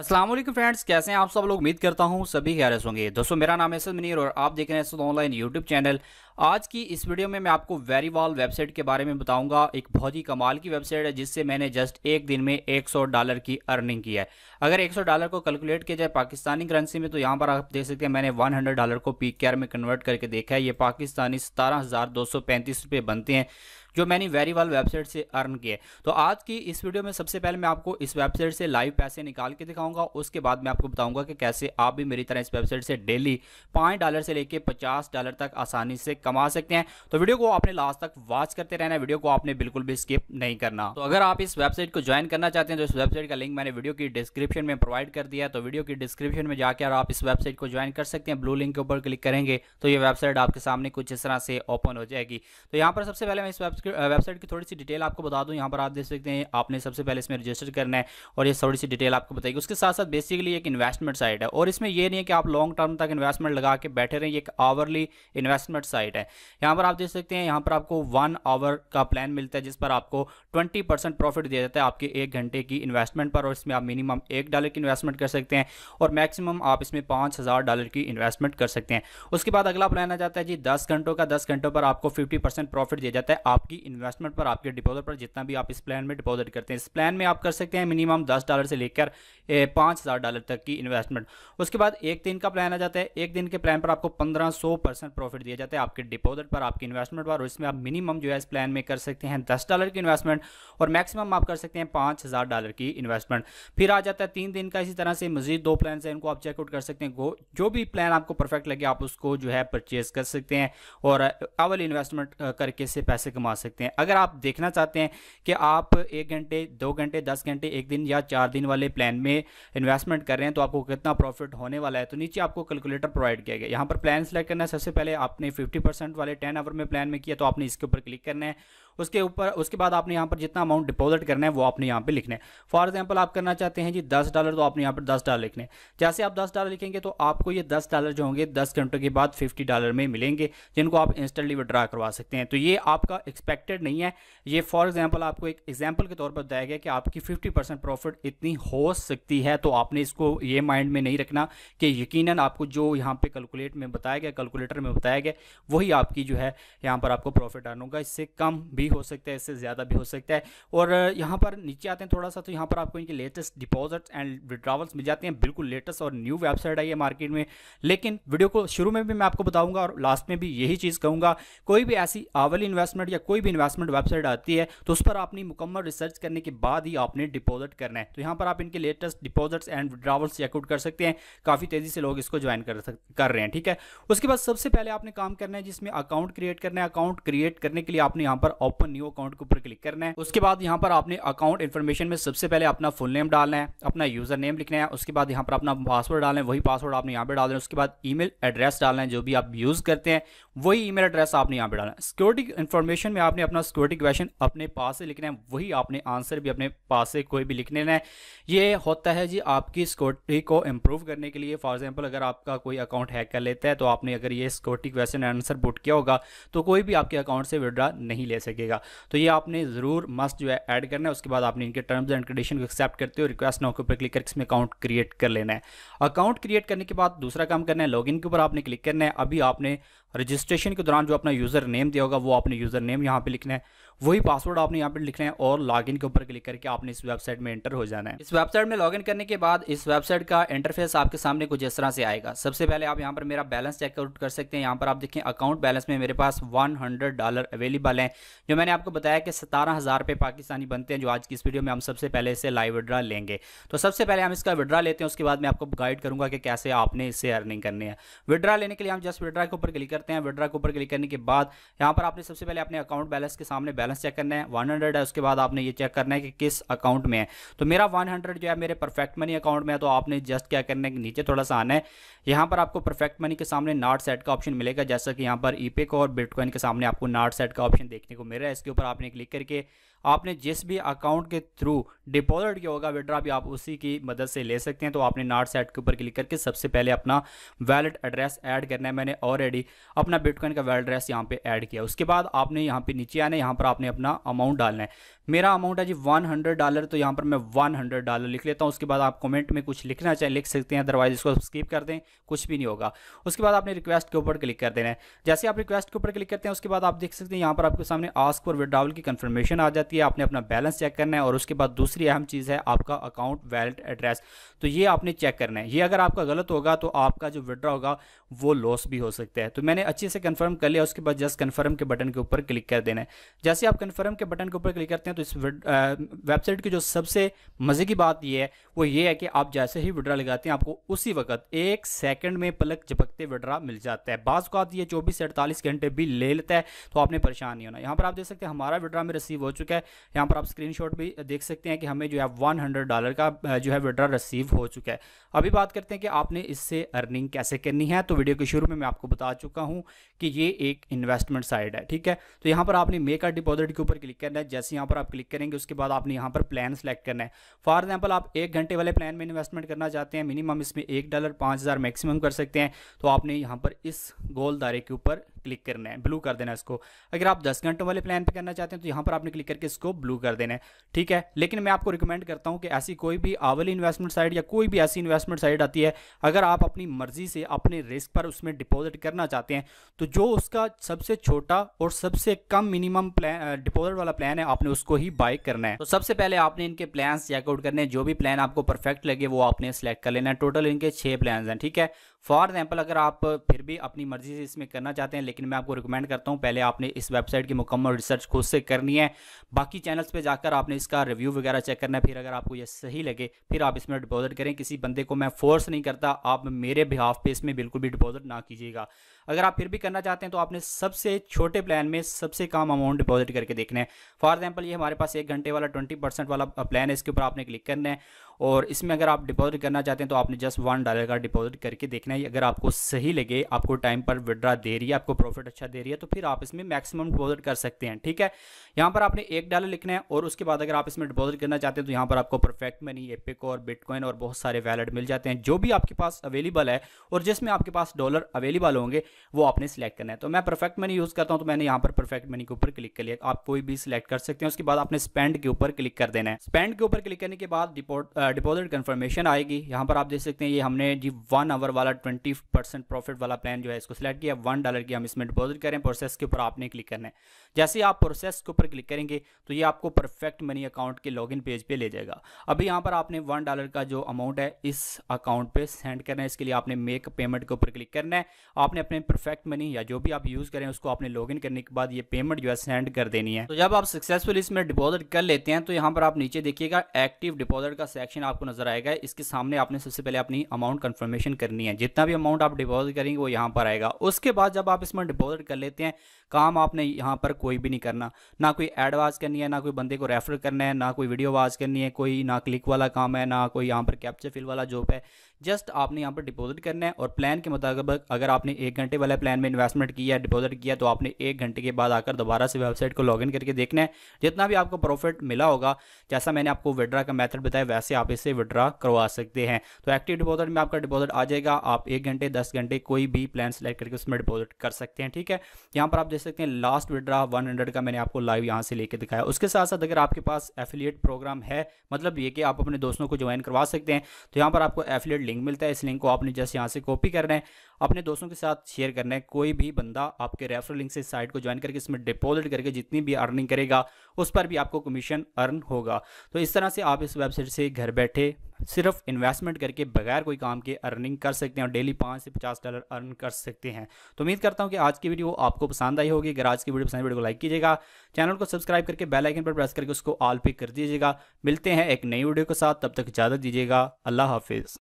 Aslam friends कैसे हैं आप सब लोग उम्मीद करता हूँ सभी खैर होंगे दोस्तों मेरा नाम है सद मनीर और आप देख रहे हैं सद ऑनलाइन यूट्यूब चैनल आज की इस वीडियो में मैं आपको वेरीवाल वेबसाइट के बारे में बताऊंगा एक बहुत ही कमाल की वेबसाइट है जिससे मैंने जस्ट एक दिन में 100 डॉलर की अर्निंग की है अगर 100 डॉलर को कैलकुलेट किया जाए पाकिस्तानी करेंसी में तो यहाँ पर आप देख सकते हैं मैंने 100 डॉलर को पी में कन्वर्ट करके देखा है ये पाकिस्तानी सतारह रुपये बनते हैं जो मैंने वेरीवाल वेबसाइट से अर्न किए तो आज की इस वीडियो में सबसे पहले मैं आपको इस वेबसाइट से लाइव पैसे निकाल के दिखाऊंगा उसके बाद मैं आपको बताऊंगा कि कैसे आप भी मेरी तरह इस वेबसाइट से डेली पाँच डॉलर से लेकर पचास डॉलर तक आसानी से कम कमा सकते हैं तो वीडियो को आपने लास्ट तक वॉच करते रहना वीडियो को आपने बिल्कुल भी स्किप नहीं करना तो अगर आप इस वेबसाइट को ज्वाइन करना चाहते हैं तो इस वेबसाइट का लिंक मैंने वीडियो की डिस्क्रिप्शन में प्रोवाइड कर दिया तो वीडियो की डिस्क्रिप्शन में जाकर आप इस वेबसाइट को ज्वाइन कर सकते हैं ब्लू लिंक के ऊपर क्लिक करेंगे तो ये वेबसाइट आपके सामने कुछ इस तरह से ओपन हो जाएगी तो यहाँ पर सबसे पहले मैं इस वेबसाइट की थोड़ी सी डिटेल आपको बता दूँ यहाँ पर आप देख सकते हैं आपने सबसे पहले इसमें रजिस्टर करना है और ये थोड़ी सी डिटेल आपको बताएगी उसके साथ साथ बेसिकली एक इन्वेस्टमेंट साइट है और इसमें ये नहीं है कि आप लॉन्ग टर्म तक इन्वेस्टमेंट लगा के बैठे रहें एक आवरली इन्वेस्टमेंट साइट है है यहाँ पर आप देख सकते हैं यहाँ पर आपको वन आवर का प्लान मिलता है जिस पर आपको ट्वेंटी परसेंट प्रॉफिट दिया जाता है आपके एक घंटे की इन्वेस्टमेंट पर और इसमें आप मिनिमम एक डॉलर की इन्वेस्टमेंट कर सकते हैं और मैक्सिमम आप इसमें पाँच हज़ार डॉलर की इन्वेस्टमेंट कर सकते हैं उसके बाद अगला प्लान आ जाता है जी दस घंटों का दस घंटों पर आपको फिफ्टी परसेंट प्रॉफिट दिया जाता है आपकी इन्वेस्टमेंट पर आपके डिपोजिट पर जितना भी आप इस प्लान में डिपोजिट करते हैं इस प्लान में आप कर सकते हैं मिनिमम दस डॉलर से लेकर पाँच हज़ार डॉलर तक की इन्वेस्टमेंट उसके बाद एक दिन का प्लान आ जाता है एक दिन के प्लान पर आपको पंद्रह सौ परसेंट प्रॉफिट दिया जाता है आपके आपके डिपॉजिट पर आपकी इन्वेस्टमेंट पर और इसमें आप मिनिमम जो है इस प्लान में कर सकते हैं दस डॉलर की इन्वेस्टमेंट और मैक्सिमम आप कर सकते हैं पाँच हज़ार डॉलर की इन्वेस्टमेंट फिर आ जाता है तीन दिन का इसी तरह से मजीद दो प्लान है इनको आप चेकआउट कर सकते हैं जो भी प्लान आपको परफेक्ट लगे आप उसको जो है परचेज़ कर सकते हैं और अवल इन्वेस्टमेंट करके से पैसे कमा सकते हैं अगर आप देखना चाहते हैं कि आप एक घंटे दो घंटे दस घंटे एक दिन या चार दिन वाले प्लान में इन्वेस्टमेंट कर रहे हैं तो आपको कितना प्रॉफिट होने वाला है तो नीचे आपको कैलकुलेटर प्रोवाइड किया गया यहाँ पर प्लान सेलेक्ट करना है सबसे पहले आपने फिफ्टी परसेंट वाले टेन आवर में प्लान में किया तो आपने इसके ऊपर क्लिक करना है उसके ऊपर उसके बाद आपने यहाँ पर जितना अमाउंट डिपॉजिट करना है वो आपने यहाँ पर लिखना है फॉर एग्जाम्पल आप करना चाहते हैं जी दस डॉलर तो आपने यहाँ पर दस डॉलर लिखने जैसे आप दस डॉलर लिखेंगे तो आपको ये दस डॉलर जो होंगे दस घंटों के बाद फिफ्टी डॉलर में मिलेंगे जिनको आप इंस्टेंटली विड्रा करवा सकते हैं तो ये आपका एक्सपेक्टेड नहीं है ये फॉर एग्जाम्पल आपको एक एग्जाम्पल के तौर पर बताया गया कि आपकी फिफ्टी परसेंट प्रॉफिट इतनी हो सकती है तो आपने इसको ये माइंड में नहीं रखना कि यकीन आपको जो यहाँ पर कैलकुलेट में बताया गया कैलकुलेटर में बताया गया वही आपकी जो है यहाँ पर आपको प्रॉफिट अर्न होगा इससे कम भी भी हो सकता है इससे ज़्यादा भी हो सकता है और यहाँ पर नीचे आते हैं थोड़ा सा तो यहाँ पर आपको इनके लेटेस्ट डिपॉजिट्स एंड विड्रावल्स मिल जाते हैं बिल्कुल लेटेस्ट और न्यू वेबसाइट आई है मार्केट में लेकिन वीडियो को शुरू में भी मैं आपको बताऊँगा और लास्ट में भी यही चीज़ कहूँगा कोई भी ऐसी आवली इन्वेस्टमेंट या कोई भी इन्वेस्टमेंट वेबसाइट आती है तो उस पर आपने मुकम्मल रिसर्च करने के बाद ही आपने डिपॉजिट करना है तो यहाँ पर आप इनके latest deposits and withdrawals check out कर सकते हैं काफ़ी तेज़ी से लोग इसको ज्वाइन कर कर रहे हैं ठीक है उसके बाद सबसे पहले आपने काम करना है जिसमें अकाउंट क्रिएट करना है अकाउंट क्रिएट करने के लिए आपने यहाँ पर ओपन न्यू अकाउंट के ऊपर क्लिक करना है उसके बाद यहाँ पर आपने अकाउंट इन्फॉर्मेशन में सबसे पहले अपना फुल नेम डालना है अपना यूजर नेम लिखना है उसके बाद यहाँ पर अपना पासवर्ड डालना है वही पासवर्ड आपने यहाँ पर डालना है उसके बाद ईमेल एड्रेस डालना है जो भी आप यूज़ करते हैं वही ईमेल एड्रेस आपने यहाँ पर डालना है सिक्योरिटी इन्फॉर्मेशन में आपने अपना सिक्योरिटी क्वेश्चन अपने पास से लिखना है वही आपने आंसर भी अपने पास से कोई भी लिखने लेना है ये होता है जी आपकी सिक्योरिटी को इम्प्रूव करने के लिए फॉर एग्जाम्पल अगर आपका कोई अकाउंट हैक कर लेता है तो आपने अगर ये सिक्योरिटी क्वेश्चन आंसर बुट किया होगा तो कोई भी आपके अकाउंट से विड्रा नहीं ले सके लगेगा तो ये आपने ज़रूर मस्ट जो है ऐड करना है उसके बाद आपने इनके टर्म्स एंड कंडीशन को एक्सेप्ट करते हो रिक्वेस्ट नाउ के ऊपर क्लिक करके इसमें अकाउंट क्रिएट कर लेना है अकाउंट क्रिएट करने के बाद दूसरा काम करना है लॉगिन के ऊपर आपने क्लिक करना है अभी आपने रजिस्ट्रेशन के दौरान जो अपना यूज़र नेम दिया होगा वो आपने यूज़र नेम यहाँ पर लिखना है वही पासवर्ड आपने यहाँ पे लिखना है और लॉगिन के ऊपर क्लिक करके आपने इस वेबसाइट में एंटर हो जाना है इस वेबसाइट में लॉगिन करने के बाद इस वेबसाइट का इंटरफेस आपके सामने कुछ इस तरह से आएगा सबसे पहले आप यहाँ पर मेरा बैलेंस चेकआउट कर सकते हैं यहाँ पर आप देखें अकाउंट बैलेंस में मेरे पास वन डॉलर अवेलेबल है जो मैंने आपको बताया कि सतारह हज़ार पाकिस्तानी बनते हैं जो आज की इस वीडियो में हम सबसे पहले इसे लाइव विड्रा लेंगे तो सबसे पहले हम इसका विड्रा लेते हैं उसके बाद मैं आपको गाइड करूँगा कि कैसे आपने इसे अर्निंग करनी है विड्रा लेने के लिए हम जस्ट विड्रा के ऊपर क्लिक करते हैं विड्रा के ऊपर क्लिक करने के बाद यहाँ पर आपने सबसे पहले अपने अकाउंट बैलेंस के सामने बैलेंस बैलेंस चेक करना है वन हंड्रेड है उसके बाद आपने ये चेक करना है कि किस अकाउंट में है तो मेरा वन हंड्रेड जो है मेरे परफेक्ट मनी अकाउंट में है तो आपने जस्ट क्या करना है कि नीचे थोड़ा सा आना है यहाँ पर आपको परफेक्ट मनी के सामने नाट सेट का ऑप्शन मिलेगा जैसा कि यहाँ पर ई e पे को और बिटकॉइन के सामने आपको नाट सेट का ऑप्शन देखने को मिल रहा है इसके ऊपर आपने क्लिक करके आपने जिस भी अकाउंट के थ्रू डिपॉजिट किया होगा विड्रा भी आप उसी की मदद से ले सकते हैं तो आपने नाट सेट के ऊपर क्लिक करके सबसे पहले अपना वैलेट एड्रेस ऐड करना है मैंने ऑलरेडी अपना बिटकॉइन का वैलेट एड्रेस यहाँ पे ऐड किया उसके बाद आपने यहाँ पे नीचे आना है यहाँ पर आपने अपना अमाउंट डालना है मेरा अमाउंट है जी वन हंड्रेड डॉलर तो यहाँ पर मैं वन हंड्रेड डॉलर लिख लेता हूँ उसके बाद आप कमेंट में कुछ लिखना चाहे लिख सकते हैं अदरवाइज इसको स्किप कर दें कुछ भी नहीं होगा उसके बाद आपने रिक्वेस्ट के ऊपर क्लिक कर देना है जैसे आप रिक्वेस्ट के ऊपर क्लिक करते हैं उसके बाद आप देख सकते हैं यहाँ पर आपके सामने आस्क और विड्रावल की कन्फर्मेशन आ जाती जाती है आपने अपना बैलेंस चेक करना है और उसके बाद दूसरी अहम चीज़ है आपका अकाउंट वैलिड एड्रेस तो ये आपने चेक करना है ये अगर आपका गलत होगा तो आपका जो विड्रा होगा वो लॉस भी हो सकता है तो मैंने अच्छे से कन्फर्म कर लिया उसके बाद जस्ट कन्फर्म के बटन के ऊपर क्लिक कर देना है जैसे आप कन्फर्म के बटन के ऊपर क्लिक करते हैं तो इस वेबसाइट की जो सबसे मज़े की बात यह है वो ये है कि आप जैसे ही विड्रा लगाते हैं आपको उसी वक्त एक सेकेंड में पलक झपकते विड्रा मिल जाता है बाज़ ये चौबीस से अड़तालीस घंटे भी ले लेता है तो आपने परेशान नहीं होना यहाँ पर आप देख सकते हैं हमारा विड्रा में रिसीव हो चुका है है यहाँ पर आप स्क्रीनशॉट भी देख सकते हैं कि हमें जो है वन डॉलर का जो है विड्रा रिसीव हो चुका है अभी बात करते हैं कि आपने इससे अर्निंग कैसे करनी है तो वीडियो के शुरू में मैं आपको बता चुका हूँ कि ये एक इन्वेस्टमेंट साइड है ठीक है तो यहाँ पर आपने मेक आर डिपोजिट के ऊपर क्लिक करना है जैसे यहाँ पर आप क्लिक करेंगे उसके बाद आपने यहाँ पर प्लान सेलेक्ट करना है फॉर एग्जाम्पल आप एक घंटे वाले प्लान में इन्वेस्टमेंट करना चाहते हैं मिनिमम इसमें एक डॉलर पाँच हज़ार मैक्सिमम कर सकते हैं तो आपने यहाँ पर इस गोल दायरे के ऊपर क्लिक करना है ब्लू कर देना इसको अगर आप दस घंटों वाले प्लान पे करना चाहते हैं तो यहाँ पर आपने क्लिक करके इसको ब्लू कर देना है ठीक है लेकिन मैं आपको रिकमेंड करता हूँ कि ऐसी कोई भी आवली इन्वेस्टमेंट साइड या कोई भी ऐसी इन्वेस्टमेंट साइड आती है अगर आप अपनी मर्जी से अपने रिस्क पर उसमें डिपॉजिट करना चाहते हैं तो जो उसका सबसे छोटा और सबसे कम मिनिमम प्लान डिपॉजिट वाला प्लान है आपने उसको ही बाय करना है तो सबसे पहले आपने इनके प्लान चेकआउट करने जो भी प्लान आपको परफेक्ट लगे वो आपने सेलेक्ट कर लेना है टोटल इनके छह प्लान हैं ठीक है फॉर एग्जाम्पल अगर आप फिर भी अपनी मर्जी से इसमें करना चाहते हैं लेकिन मैं आपको रिकमेंड करता हूँ पहले आपने इस वेबसाइट की मुकम्मल रिसर्च खुद से करनी है बाकी चैनल्स पे जाकर आपने इसका रिव्यू वगैरह चेक करना है फिर अगर आपको यह सही लगे फिर आप इसमें डिपॉजिट करें किसी बंदे को मैं फोर्स नहीं करता आप मेरे बिहाफ पे इसमें बिल्कुल भी डिपॉजिट ना कीजिएगा अगर आप फिर भी करना चाहते हैं तो आपने सबसे छोटे प्लान में सबसे कम अमाउंट डिपॉजिट करके देखना है फॉर एग्जाम्पल ये हमारे पास एक घंटे वाला ट्वेंटी परसेंट वाला प्लान है इसके ऊपर आपने क्लिक करना है और इसमें अगर आप डिपॉजिट करना चाहते हैं तो आपने जस्ट वन डॉलर का डिपॉजिट करके देखना है अगर आपको सही लगे आपको टाइम पर विड्रा दे रही है आपको प्रॉफिट अच्छा दे रही है तो फिर आप इसमें मैक्सिमम डिपॉजिट कर सकते हैं ठीक है यहाँ पर आपने एक डॉलर लिखना है और उसके बाद अगर आप इसमें डिपॉजिट करना चाहते हैं तो यहाँ पर आपको परफेक्ट मनी एपिक और बिटकॉइन और बहुत सारे वैलेट मिल जाते हैं जो भी आपके पास अवेलेबल है और जिसमें आपके पास डॉलर अवेलेबल होंगे वो आपने सेलेक्ट करना है तो मैं परफेक्ट मनी यूज़ करता हूँ तो मैंने यहाँ पर परफेक्ट मनी के ऊपर क्लिक कर लिया आप कोई भी सिलेक्ट कर सकते हैं उसके बाद आपने स्पेंड के ऊपर क्लिक कर देना है स्पेंड के ऊपर क्लिक करने के बाद डिपोजिट कन्फर्मेशन आएगी यहाँ पर आप देख सकते हैं ये हमने जी वन आवर वाला ट्वेंटी प्रॉफिट वाला प्लान जो है इसको सिलेक्ट किया वन डॉलर की हम इसमें डिपोजिट करें प्रोसेस के ऊपर आपने क्लिक करना है जैसे आप प्रोसेस के ऊपर क्लिक करेंगे तो ये आपको परफेक्ट मनी अकाउंट के लॉग पेज पर ले जाएगा अभी यहाँ पर आपने वन डॉलर का जो अमाउंट है इस अकाउंट पे सेंड करना है इसके लिए आपने मेक पेमेंट के ऊपर क्लिक करना है आपने अपने करें परफेक्ट मनी या जो भी आप यूज़ करें उसको आपने लॉगिन करने के बाद ये पेमेंट जो है सेंड कर देनी है तो जब आप सक्सेसफुल इसमें डिपॉजिट कर लेते हैं तो यहाँ पर आप नीचे देखिएगा एक्टिव डिपॉजिट का सेक्शन आपको नजर आएगा इसके सामने आपने सबसे पहले अपनी अमाउंट कन्फर्मेशन करनी है जितना भी अमाउंट आप डिपॉजिट करेंगे वो यहाँ पर आएगा उसके बाद जब आप इसमें डिपॉजिट कर लेते हैं काम आपने यहाँ पर कोई भी नहीं करना ना कोई एडवाज करनी है ना कोई बंदे को रेफर करना है ना कोई वीडियो वाज करनी है कोई ना क्लिक वाला काम है ना कोई यहाँ पर कैप्चर फिल वाला जॉब है जस्ट आपने यहाँ पर डिपॉजिट करना है और प्लान के मुताबिक अगर आपने एक घंटे वाले प्लान में इन्वेस्टमेंट किया है डिपॉजिट किया तो आपने एक घंटे के बाद आकर दोबारा से वेबसाइट को लॉग करके देखना है जितना भी आपको प्रॉफिट मिला होगा जैसा मैंने आपको विड्रा का मैथड बताया वैसे आप इसे विड्रा करवा सकते हैं तो एक्टिव डिपॉजिट में आपका डिपॉजिट आ जाएगा आप एक घंटे दस घंटे कोई भी प्लान सेलेक्ट करके उसमें डिपॉजिट कर सकते हैं ठीक है यहाँ पर आप देख सकते हैं लास्ट विड्रा वन का मैंने आपको लाइव यहाँ से लेके दिखाया उसके साथ साथ अगर आपके पास एफिलियट प्रोग्राम है मतलब ये कि आप अपने दोस्तों को ज्वाइन करवा सकते हैं तो यहाँ पर आपको एफिलियट लिंक मिलता है इस लिंक को आपने जस्ट यहाँ से कॉपी करना है अपने दोस्तों के साथ शेयर करना है कोई भी बंदा आपके रेफरल लिंक से साइट को ज्वाइन करके इसमें डिपॉजिट करके जितनी भी अर्निंग करेगा उस पर भी आपको कमीशन अर्न होगा तो इस तरह से आप इस वेबसाइट से घर बैठे सिर्फ इन्वेस्टमेंट करके बगैर कोई काम के अर्निंग कर सकते हैं और डेली पाँच से पचास डॉलर अर्न कर सकते हैं तो उम्मीद करता हूं कि आज की वीडियो आपको पसंद आई होगी अगर आज की वीडियो पसंद वीडियो को लाइक कीजिएगा चैनल को सब्सक्राइब करके बेल आइकन पर प्रेस करके उसको ऑल पिक कर दीजिएगा मिलते हैं एक नई वीडियो के साथ तब तक इजाज़त दीजिएगा अल्लाह हाफिज़